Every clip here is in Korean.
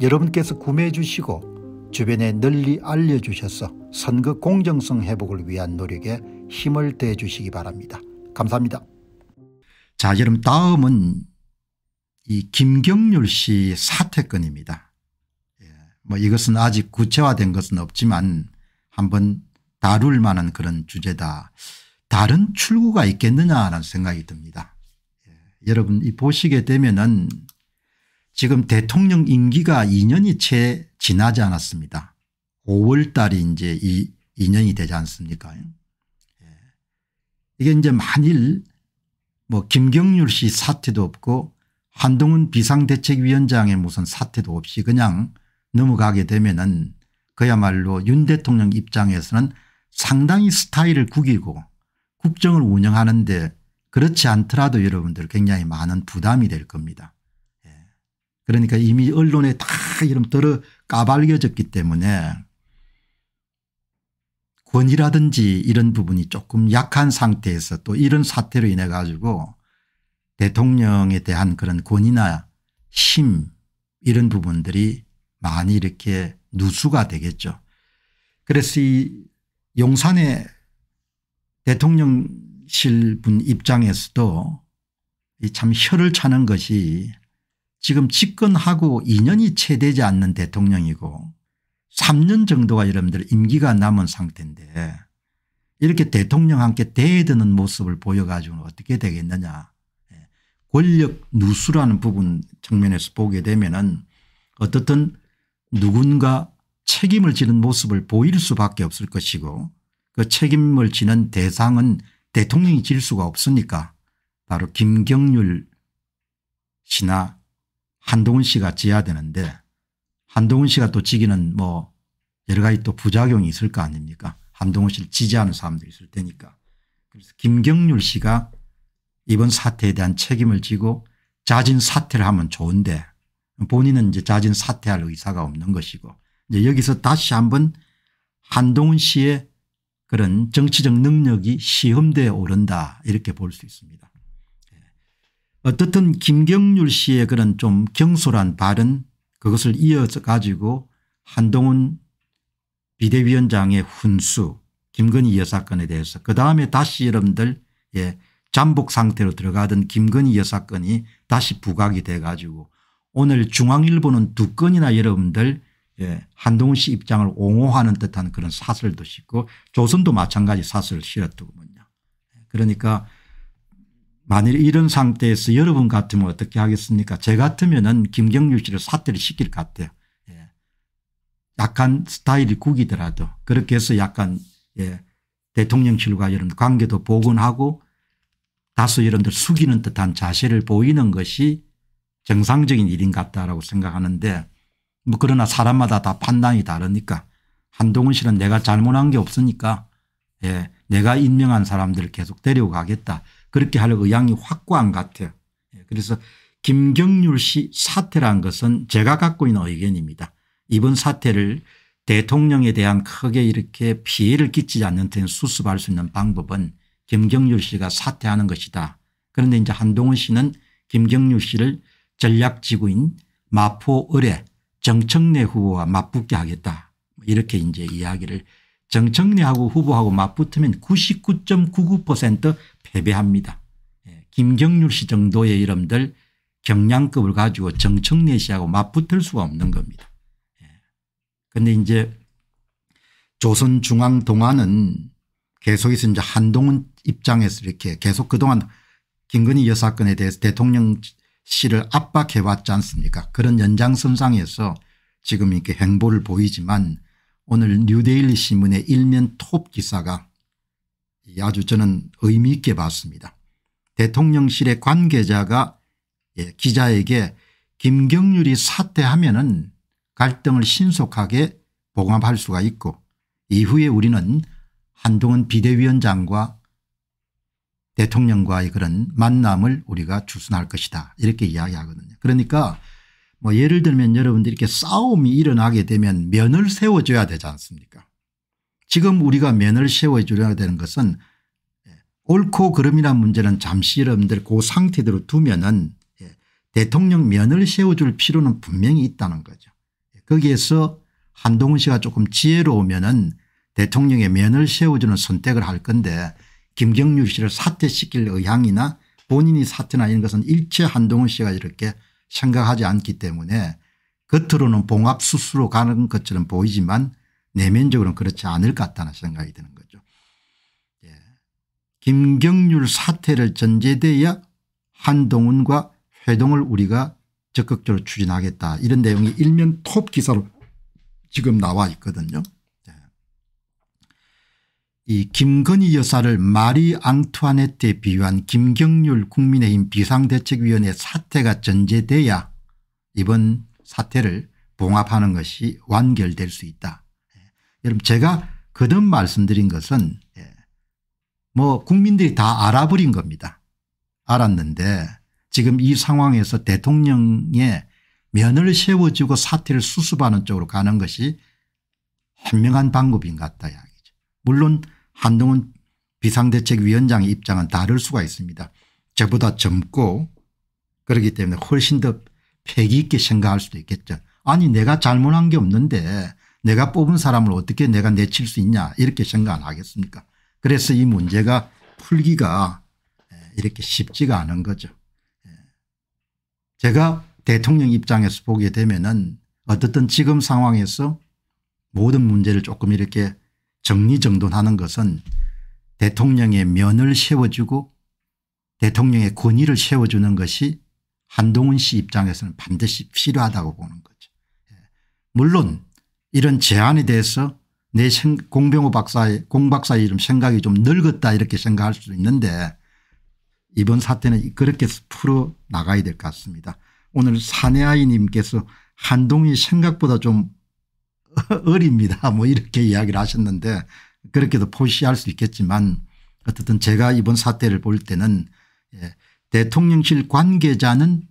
여러분께서 구매해 주시고 주변에 널리 알려주셔서 선거 공정성 회복을 위한 노력에 힘을 대 주시기 바랍니다. 감사합니다. 자 여러분 다음은 이 김경률 씨사태권입니다 예, 뭐 이것은 아직 구체화된 것은 없지만 한번 다룰 만한 그런 주제다. 다른 출구가 있겠느냐라는 생각이 듭니다. 예, 여러분 이 보시게 되면은 지금 대통령 임기가 2년이 채 지나지 않았습니다. 5월 달이 이제 이 2년이 되지 않습니까? 예. 이게 이제 만일 뭐 김경률 씨 사태도 없고 한동훈 비상대책위원장의 무슨 사태도 없이 그냥 넘어가게 되면은 그야말로 윤 대통령 입장에서는 상당히 스타일을 구기고 국정을 운영하는데 그렇지 않더라도 여러분들 굉장히 많은 부담이 될 겁니다. 그러니까 이미 언론에 다 이름 들어 까발려졌기 때문에 권위라든지 이런 부분이 조금 약한 상태에서 또 이런 사태로 인해 가지고 대통령에 대한 그런 권위나 힘 이런 부분들이 많이 이렇게 누수가 되겠죠. 그래서 이 용산의 대통령실 분 입장에서도 이 참 혀를 차는 것이 지금 집권하고 2년이 채 되지 않는 대통령이고 3년 정도가 여러분들 임기가 남은 상태인데 이렇게 대통령 함께 대드는 모습을 보여가지고는 어떻게 되겠느냐. 예. 권력 누수라는 부분 측면에서 보게 되면은 어떻든 누군가 책임을 지는 모습을 보일 수밖에 없을 것이고 그 책임을 지는 대상은 대통령이 질 수가 없으니까 바로 김경률 신하 한동훈 씨가 지어야 되는데 한동훈 씨가 또 지기는 뭐 여러 가지 또 부작용이 있을 거 아닙니까 한동훈 씨를 지지하는 사람들이 있을 테니까 그래서 김경률 씨가 이번 사태에 대한 책임을 지고 자진 사퇴를 하면 좋은데 본인은 이제 자진 사퇴할 의사가 없는 것이고 이제 여기서 다시 한번 한동훈 씨의 그런 정치적 능력이 시험대에 오른다 이렇게 볼 수 있습니다. 어떻든 김경률 씨의 그런 좀 경솔한 발언 그것을 이어서 가지고 한동훈 비대위원장의 훈수 김건희 여사 건에 대해서 그다음에 다시 여러분들 예 잠복 상태로 들어가던 김건희 여사 건이 다시 부각이 돼 가지고 오늘 중앙일보는 두 건이나 여러분들 예, 한동훈 씨 입장을 옹호하는 듯한 그런 사설도 싣고 조선도 마찬가지 사설을 실었더군요. 그러니까 만일 이런 상태에서 여러분 같으면 어떻게 하겠습니까 제 같으면 김경률 씨를 사퇴를 시킬 것 같아요. 예. 약간 스타일이 구기더라도 그렇게 해서 약간 예. 대통령실과 여러분 관계도 복원하고 다소 여러분들 숙이는 듯한 자세를 보이는 것이 정상적인 일인 같다라고 생각하는데 뭐 그러나 사람마다 다 판단이 다르니까 한동훈 씨는 내가 잘못한 게 없으니까 예, 내가 임명한 사람들을 계속 데려가겠다. 그렇게 하려고 양이 확고한 것 같아요. 예, 그래서 김경률 씨 사태란 것은 제가 갖고 있는 의견입니다. 이번 사태를 대통령에 대한 크게 이렇게 피해를 끼치지 않는 데 수습할 수 있는 방법은 김경률 씨가 사퇴하는 것이다. 그런데 이제 한동훈 씨는 김경률 씨를 전략지구인 마포 을에 정청래 후보와 맞붙게 하겠다. 이렇게 이제 이야기를 정청래하고 후보하고 맞붙으면 99.99% 패배합니다. 예, 김경률 씨 정도의 이름들 경량급을 가지고 정청래 씨하고 맞붙을 수가 없는 겁니다. 그런데 예. 이제 조선중앙동안은 계속해서 이제 한동훈 입장에서 이렇게 계속 그동안 김건희 여사건에 대해서 대통령 씨를 압박해 왔지 않습니까 그런 연장선상에서 지금 이렇게 행보를 보이지만 오늘 뉴데일리 신문의 일면 톱 기사가 아주 저는 의미 있게 봤습니다. 대통령실의 관계자가 예, 기자에게 김경률이 사퇴하면 은 갈등을 신속하게 봉합할 수가 있고 이후에 우리는 한동훈 비대위원장과 대통령과의 그런 만남을 우리가 추순할 것이다 이렇게 이야기하거든요. 그러니까 뭐 예를 들면 여러분들 이렇게 싸움이 일어나게 되면 면을 세워줘야 되지 않습니까 지금 우리가 면을 세워줘야 되는 것은 예, 옳고 그름이란 문제는 잠시 여러분들 그 상태대로 두면은 예, 대통령 면을 세워줄 필요는 분명히 있다는 거죠. 예, 거기에서 한동훈 씨가 조금 지혜로우면은 대통령의 면을 세워주는 선택을 할 건데 김경률 씨를 사퇴시킬 의향이나 본인이 사퇴나 이런 것은 일체 한동훈 씨가 이렇게 생각하지 않기 때문에 겉으로는 봉합 수수로 가는 것처럼 보이지만 내면적으로는 그렇지 않을 것 같다는 생각이 드는 거죠. 예. 김경률 사태를 전제되야 한동훈과 회동을 우리가 적극적으로 추진하겠다 이런 내용이 일면 톱 기사로 지금 나와 있거든요. 이 김건희 여사를 마리 앙투아네트에 비유한 김경률 국민의힘 비상대책위원회 사태가 전제돼야 이번 사태를 봉합하는 것이 완결될 수 있다. 예. 여러분 제가 거듭 말씀드린 것은 예, 뭐 국민들이 다 알아버린 겁니다. 알았는데 지금 이 상황에서 대통령의 면을 세워주고 사태를 수습하는 쪽으로 가는 것이 현명한 방법인 것 같다. 물론 한동훈 비상대책위원장의 입장은 다를 수가 있습니다. 저보다 젊고 그렇기 때문에 훨씬 더 패기 있게 생각할 수도 있겠죠. 아니 내가 잘못한 게 없는데 내가 뽑은 사람을 어떻게 내가 내칠 수 있냐 이렇게 생각 안 하겠습니까 그래서 이 문제가 풀기가 이렇게 쉽지가 않은 거죠. 제가 대통령 입장에서 보게 되면 은 어떻든 지금 상황에서 모든 문제를 조금 이렇게 정리정돈하는 것은 대통령의 면을 세워주고 대통령의 권위를 세워주는 것이 한동훈 씨 입장에서는 반드시 필요하다고 보는 거죠. 예. 물론 이런 제안에 대해서 내 공병호 박사의 공박사 이름 생각이 좀 늙었다 이렇게 생각할 수도 있는데 이번 사태는 그렇게 풀어 나가야 될 것 같습니다. 오늘 사내아이 님께서 한동이 생각보다 좀 어립니다. 뭐 이렇게 이야기를 하셨는데 그렇게도 포시할 수 있겠지만 어쨌든 제가 이번 사태를 볼 때는 예, 대통령실 관계자는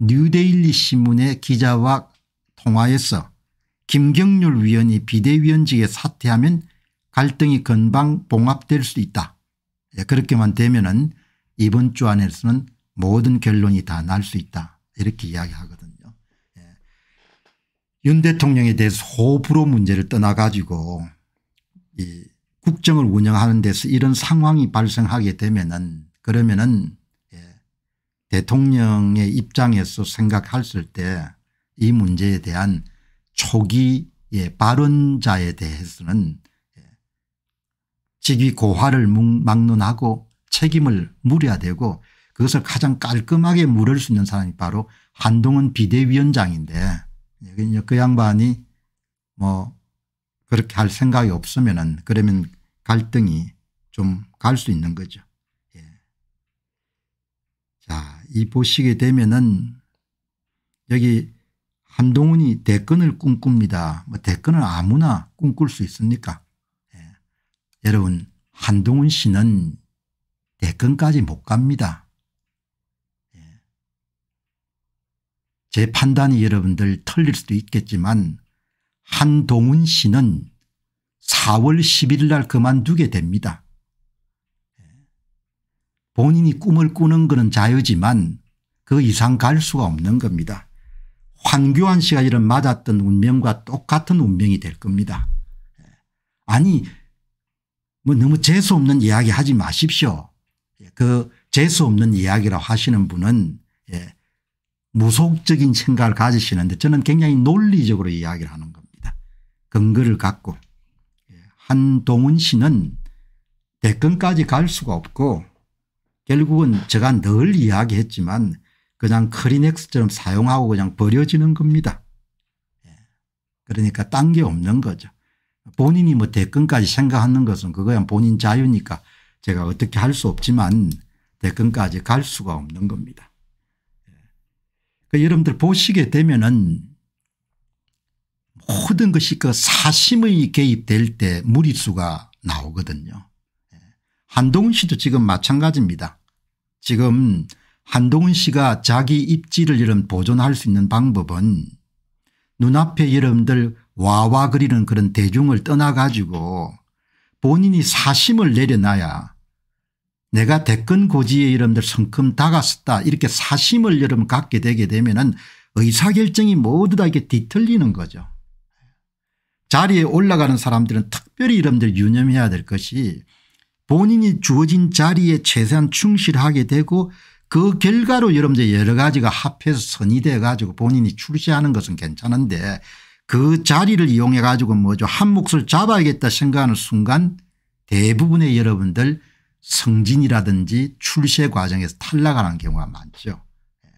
뉴데일리 신문의 기자와 통화에서 김경률 위원이 비대위원직에 사퇴하면 갈등이 금방 봉합될 수 있다. 예, 그렇게만 되면 은 이번 주 안에서는 모든 결론이 다 날 수 있다 이렇게 이야기하거든요. 윤 대통령에 대해서 호불호 문제를 떠나 가지고 이 국정을 운영하는 데서 이런 상황이 발생하게 되면은 그러면은 예 대통령의 입장에서 생각했을 때 이 문제에 대한 초기 예 발언자에 대해서는 예 직위 고화를 막론하고 책임을 물어야 되고 그것을 가장 깔끔하게 물을 수 있는 사람이 바로 한동훈 비대위원장인데 예, 그러니까 그 양반이 뭐 그렇게 할 생각이 없으면은 그러면 갈등이 좀 갈 수 있는 거죠. 예. 자, 이 보시게 되면은 여기 한동훈이 대권을 꿈꿉니다. 뭐 대권을 아무나 꿈꿀 수 있습니까? 예. 여러분, 한동훈 씨는 대권까지 못 갑니다. 제 판단이 여러분들 틀릴 수도 있겠지만 한동훈 씨는 4월 1 1일날 그만두게 됩니다. 본인이 꿈을 꾸는 것은 자유지만 그 이상 갈 수가 없는 겁니다. 황교안 씨가 이런 맞았던 운명과 똑같은 운명이 될 겁니다. 아니 뭐 너무 재수없는 이야기 하지 마십시오. 그 재수없는 이야기라고 하시는 분은 예, 무속적인 생각을 가지시는데 저는 굉장히 논리적으로 이야기를 하는 겁니다. 근거를 갖고 예, 한동훈 씨는 대권까지 갈 수가 없고 결국은 제가 늘 이야기했지만 그냥 크리넥스처럼 사용하고 그냥 버려지는 겁니다. 예, 그러니까 딴 게 없는 거죠. 본인이 뭐 대권까지 생각하는 것은 그거야 본인 자유니까 제가 어떻게 할 수 없지만 대권까지 갈 수가 없는 겁니다. 그러니까 여러분들 보시게 되면은 모든 것이 그 사심의 개입될 때 무리수가 나오거든요. 예. 한동훈 씨도 지금 마찬가지입니다. 지금 한동훈 씨가 자기 입지를 이런 보존할 수 있는 방법은 눈앞에 여러분들 와와 그리는 그런 대중을 떠나가지고 본인이 사심을 내려놔야 내가 대권 고지에 여러분들 성큼 다가섰다 이렇게 사심을 여러분 갖게 되게 되면 은 의사결정이 모두 다 이게 뒤틀리는 거죠. 자리에 올라가는 사람들은 특별히 여러분들 유념해야 될 것이 본인이 주어진 자리에 최대한 충실하게 되고 그 결과로 여러분들 여러 가지가 합해서 선이 돼 가지고 본인이 출세하는 것은 괜찮은데 그 자리를 이용해 가지고 뭐죠 한 몫을 잡아야겠다 생각하는 순간 대부분의 여러분들 성진이라든지 출세 과정에서 탈락하는 경우가 많죠. 예.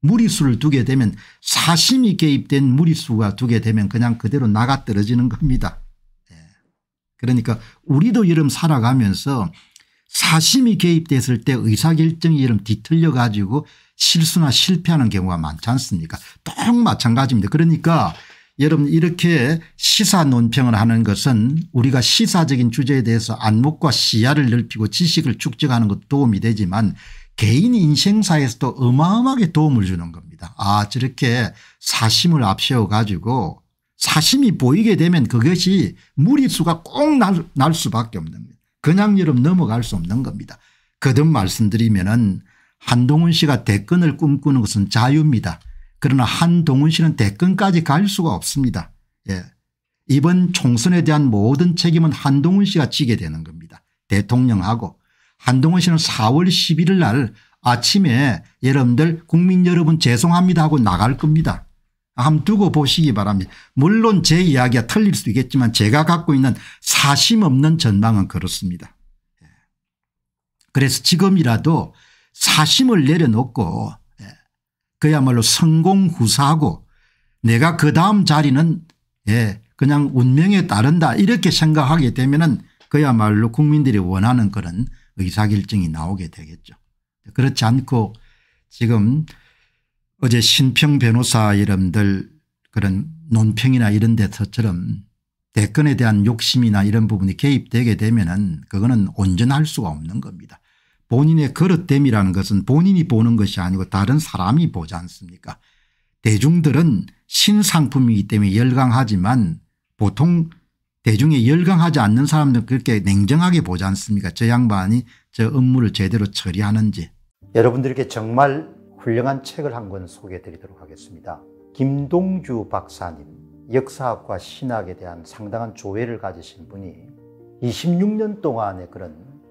무리수를 두게 되면 사심이 개입된 무리수가 두게 되면 그냥 그대로 나가 떨어지는 겁니다. 예. 그러니까 우리도 이름 살아가면서 사심이 개입됐을 때 의사결정이 이름 뒤틀려 가지고 실수나 실패하는 경우가 많지 않습니까 똑 마찬가지입니다. 그러니까 여러분 이렇게 시사 논평을 하는 것은 우리가 시사적인 주제에 대해서 안목과 시야를 넓히고 지식을 축적하는 것도 도움이 되지만 개인 인생사에서도 어마어마하게 도움을 주는 겁니다. 아 저렇게 사심을 앞세워 가지고 사심이 보이게 되면 그것이 무리수가 꼭날 날 수밖에 없는 겁니다. 그냥 여름 넘어갈 수 없는 겁니다. 거듭 말씀드리면 은 한동훈 씨가 대권을 꿈꾸는 것은 자유입니다. 그러나 한동훈 씨는 대권까지 갈 수가 없습니다. 예. 이번 총선에 대한 모든 책임은 한동훈 씨가 지게 되는 겁니다. 대통령하고 한동훈 씨는 4월 11일 날 아침에 여러분들 국민 여러분 죄송합니다 하고 나갈 겁니다. 한번 두고 보시기 바랍니다. 물론 제 이야기가 틀릴 수도 있겠지만 제가 갖고 있는 사심 없는 전망은 그렇습니다. 예. 그래서 지금이라도 사심을 내려놓고 그야말로 성공후사고 내가 그 다음 자리는 예 그냥 운명에 따른다 이렇게 생각하게 되면은 그야말로 국민들이 원하는 그런 의사결정이 나오게 되겠죠. 그렇지 않고 지금 어제 신평 변호사 이름들 그런 논평이나 이런 데서처럼 대권에 대한 욕심이나 이런 부분이 개입되게 되면은 그거는 온전할 수가 없는 겁니다. 본인의 그릇됨이라는 것은 본인이 보는 것이 아니고 다른 사람이 보지 않습니까 대중들은 신상품이기 때문에 열광하지만 보통 대중에 열광하지 않는 사람들 그렇게 냉정하게 보지 않습니까 저 양반이 저 업무를 제대로 처리하는지 여러분들께 정말 훌륭한 책을 한 권 소개해 드리도록 하겠습니다 김동주 박사님 역사학과 신학에 대한 상당한 조회를 가지신 분이 26년 동안의 그런